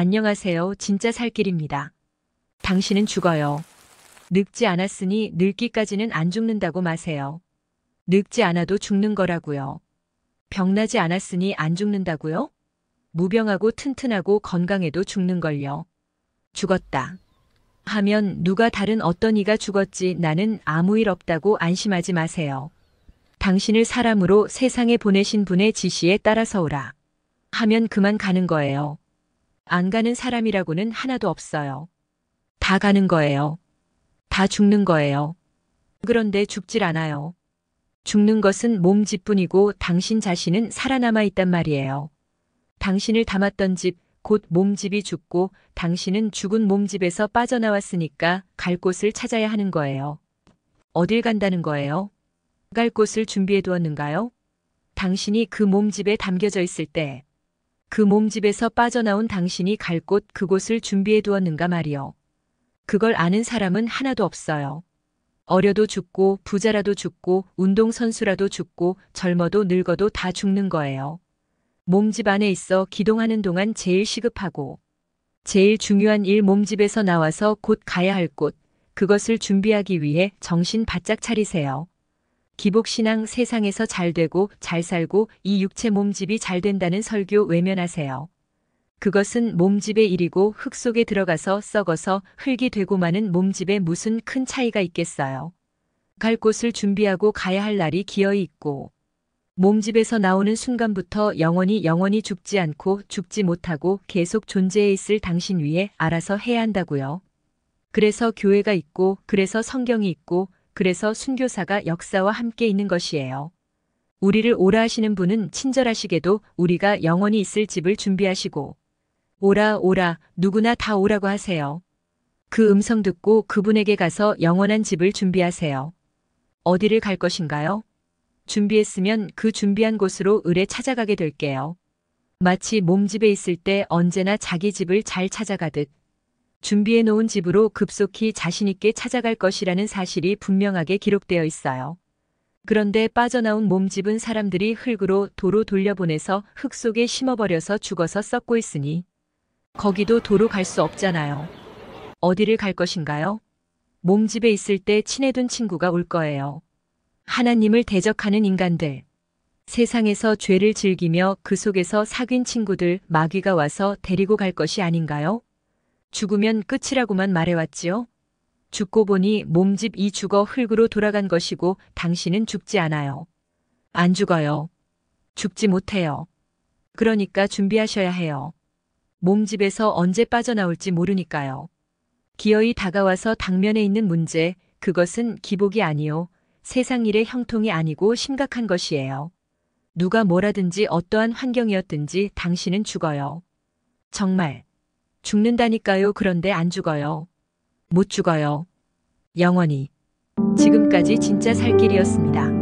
안녕하세요. 진짜 살 길입니다. 당신은 죽어요. 늙지 않았으니 늙기까지는 안 죽는다고 마세요. 늙지 않아도 죽는 거라고요. 병나지 않았으니 안 죽는다고요? 무병하고 튼튼하고 건강해도 죽는걸요. 죽었다. 하면 누가 다른 어떤 이가 죽었지 나는 아무 일 없다고 안심하지 마세요. 당신을 사람으로 세상에 보내신 분의 지시에 따라서 오라. 하면 그만 가는 거예요. 안 가는 사람이라고는 하나도 없어요. 다 가는 거예요. 다 죽는 거예요. 그런데 죽질 않아요. 죽는 것은 몸집뿐이고 당신 자신은 살아남아 있단 말이에요. 당신을 담았던 집, 곧 몸집이 죽고 당신은 죽은 몸집에서 빠져나왔으니까 갈 곳을 찾아야 하는 거예요. 어딜 간다는 거예요? 갈 곳을 준비해 두었는가요? 당신이 그 몸집에 담겨져 있을 때그 몸집에서 빠져나온 당신이 갈 곳 그곳을 준비해 두었는가 말이요. 그걸 아는 사람은 하나도 없어요. 어려도 죽고 부자라도 죽고 운동선수라도 죽고 젊어도 늙어도 다 죽는 거예요. 몸집 안에 있어 기동하는 동안 제일 시급하고 제일 중요한 일 몸집에서 나와서 곧 가야 할 곳, 그것을 준비하기 위해 정신 바짝 차리세요. 기복신앙 세상에서 잘 되고 잘 살고 이 육체 몸집이 잘 된다는 설교 외면하세요. 그것은 몸집의 일이고 흙 속에 들어가서 썩어서 흙이 되고 마는 몸집에 무슨 큰 차이가 있겠어요. 갈 곳을 준비하고 가야 할 날이 기어이 있고 몸집에서 나오는 순간부터 영원히 영원히 죽지 않고 죽지 못하고 계속 존재해 있을 당신 위에 알아서 해야 한다고요. 그래서 교회가 있고 그래서 성경이 있고 그래서 순교사가 역사와 함께 있는 것이에요. 우리를 오라 하시는 분은 친절하시게도 우리가 영원히 있을 집을 준비하시고 오라 오라 누구나 다 오라고 하세요. 그 음성 듣고 그분에게 가서 영원한 집을 준비하세요. 어디를 갈 것인가요? 준비했으면 그 준비한 곳으로 을에 찾아가게 될게요. 마치 몸집에 있을 때 언제나 자기 집을 잘 찾아가듯 준비해 놓은 집으로 급속히 자신있게 찾아갈 것이라는 사실이 분명하게 기록되어 있어요. 그런데 빠져나온 몸집은 사람들이 흙으로 도로 돌려보내서 흙 속에 심어버려서 죽어서 썩고 있으니 거기도 도로 갈 수 없잖아요. 어디를 갈 것인가요? 몸집에 있을 때 친해둔 친구가 올 거예요. 하나님을 대적하는 인간들. 세상에서 죄를 즐기며 그 속에서 사귄 친구들 마귀가 와서 데리고 갈 것이 아닌가요? 죽으면 끝이라고만 말해왔지요. 죽고 보니 몸집이 죽어 흙으로 돌아간 것이고 당신은 죽지 않아요. 안 죽어요. 죽지 못해요. 그러니까 준비하셔야 해요. 몸집에서 언제 빠져나올지 모르니까요. 기어이 다가와서 당면에 있는 문제, 그것은 기복이 아니요. 세상 일의 형통이 아니고 심각한 것이에요. 누가 뭐라든지 어떠한 환경이었든지 당신은 죽어요. 정말. 죽는다니까요. 그런데 안 죽어요. 못 죽어요. 영원히. 지금까지 진짜 살 길이었습니다.